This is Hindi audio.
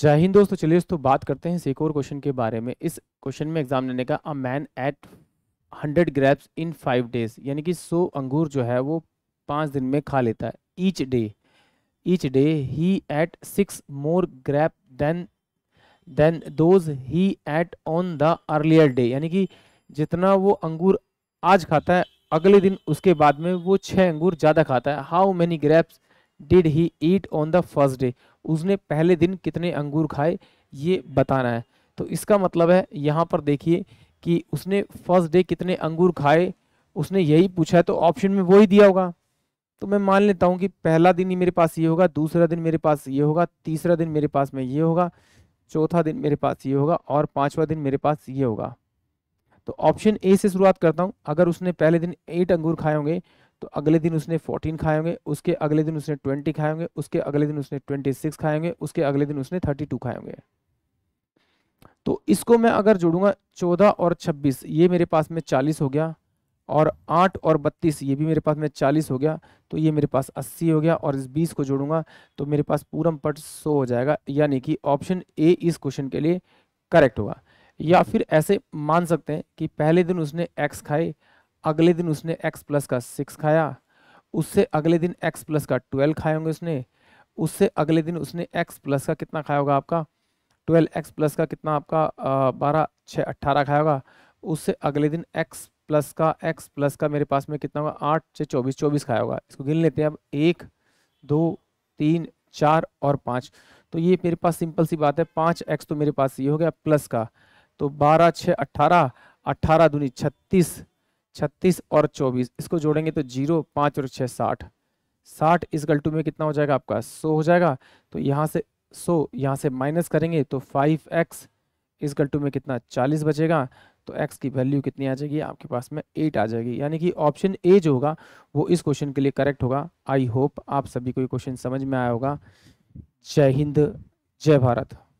जय हिंद दोस्तों चलिए दोस्तों बात करते हैं एक और क्वेश्चन के बारे में इस क्वेश्चन में एग्जाम लेने का a man ate hundred grapes in five days यानी कि सो अंगूर जो है वो पाँच दिन में खा लेता है each day each day he ate six more grape then then those he ate on the earlier day यानी कि जितना वो अंगूर आज खाता है अगले दिन उसके बाद में वो छः अंगूर ज़्यादा खाता है how many grapes did he eat on the first day उसने पहले दिन कितने अंगूर खाए ये बताना है तो इसका मतलब है यहाँ पर देखिए कि उसने फर्स्ट डे कितने अंगूर खाए उसने यही पूछा है तो ऑप्शन में वही दिया होगा तो मैं मान लेता हूँ कि पहला दिन ही मेरे पास ये होगा दूसरा दिन मेरे पास ये होगा तीसरा दिन मेरे पास में ये होगा चौथा दिन मेरे पास ये होगा और पाँचवा दिन मेरे पास ये होगा तो ऑप्शन ए से शुरुआत करता हूँ अगर उसने पहले दिन एट अंगूर खाए होंगे तो अगले दिन उसने फोर्टीन खाए होंगे उसके अगले दिन उसने ट्वेंटी खाए होंगे उसके अगले दिन उसने ट्वेंटी सिक्स खाए होंगे उसके अगले दिन उसने थर्टी टू खाए होंगे तो इसको मैं अगर जोड़ूंगा चौदह और छब्बीस ये मेरे पास में चालीस हो गया और आठ और बत्तीस ये भी मेरे पास में चालीस हो गया तो ये मेरे पास अस्सी हो गया और इस बीस को जोड़ूंगा तो मेरे पास पूरम पट सौ हो जाएगा यानी कि ऑप्शन ए इस क्वेश्चन के लिए करेक्ट होगा या फिर ऐसे मान सकते हैं कि पहले दिन उसने एक्स खाई अगले दिन उसने x प्लस का सिक्स खाया उससे अगले दिन x प्लस का ट्वेल्व खाए होंगे उसने उससे अगले दिन उसने x प्लस का कितना खाया होगा आपका ट्वेल्व एक्स प्लस का कितना आपका बारह छः अट्ठारह खाया होगा उससे अगले दिन x प्लस का x प्लस का मेरे पास में कितना होगा आठ छः चौबीस चौबीस खाया होगा इसको गिन लेते हैं अब एक दो तीन चार और पाँच तो ये मेरे पास सिंपल सी बात है पाँच एक्स तो मेरे पास ये हो गया प्लस का तो बारह छः अट्ठारह अट्ठारह दूनी छत्तीस छत्तीस और चौबीस इसको जोड़ेंगे तो जीरो पाँच और छः साठ साठ इस गल्टू में कितना हो जाएगा आपका सो हो जाएगा तो यहाँ से सो यहाँ से माइनस करेंगे तो फाइव एक्स इस गल्टू में कितना चालीस बचेगा तो एक्स की वैल्यू कितनी आ जाएगी आपके पास में एट आ जाएगी यानी कि ऑप्शन ए जो होगा वो इस क्वेश्चन के लिए करेक्ट होगा आई होप आप सभी को ये क्वेश्चन समझ में आया होगा जय हिंद जय भारत